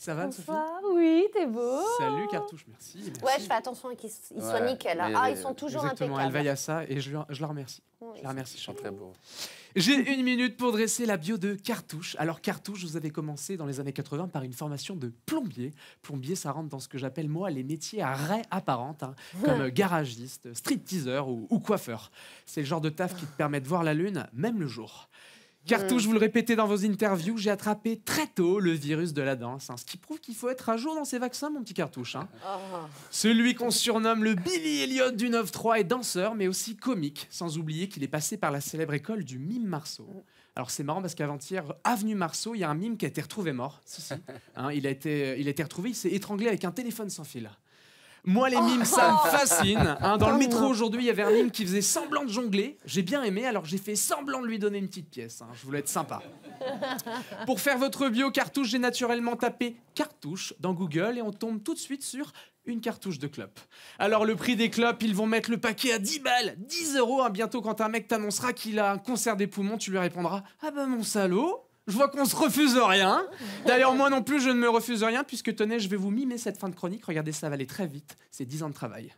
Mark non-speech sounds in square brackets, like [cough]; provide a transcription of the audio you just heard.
Ça va, Sophie Oui, t'es beau. Salut, Cartouche, merci, Ouais, je fais attention qu'ils soient nickel. Hein. Ah, ils sont toujours exactement, Elle veille à ça et je, je la remercie. je la remercie. Je suis très beau. J'ai une minute pour dresser la bio de Cartouche. Alors, Cartouche, vous avez commencé dans les années 80 par une formation de plombier. Plombier, ça rentre dans ce que j'appelle, moi, les métiers à raies apparentes, hein. [laughs] comme garagiste, street-teaser ou coiffeur. C'est le genre de taf qui te permet de voir la lune, même le jour. Cartouche, mm. vous le répétez dans vos interviews, j'ai attrapé très tôt le virus de la danse, hein, ce qui prouve qu'il faut être à jour dans ces vaccins, mon petit cartouche. Hein. Ah. Celui qu'on surnomme le Billy Elliot du 9-3 est danseur, mais aussi comique, sans oublier qu'il est passé par la célèbre école du mime Marceau. Alors c'est marrant parce qu'avant-hier, avenue Marceau, il y a un mime qui a été retrouvé mort. [laughs] Hein, il, euh, il a été retrouvé, il s'est étranglé avec un téléphone sans fil. Moi, les mimes, ça me oh. fascine. Hein. dans le métro aujourd'hui, il y avait un mime qui faisait semblant de jongler. J'ai bien aimé, alors j'ai fait semblant de lui donner une petite pièce. Hein. Je voulais être sympa. [laughs] Pour faire votre bio cartouche, j'ai naturellement tapé cartouche dans Google et on tombe tout de suite sur une cartouche de clope. Alors le prix des clopes, ils vont mettre le paquet à 10 balles, 10 euros. un hein. bientôt, quand un mec t'annoncera qu'il a un concert des poumons, tu lui répondras Ah bah mon salaud je vois qu'on se refuse rien. D'ailleurs, moi non plus, je ne me refuse rien, puisque tenez, je vais vous mimer cette fin de chronique. Regardez, ça va aller très vite. C'est 10 ans de travail.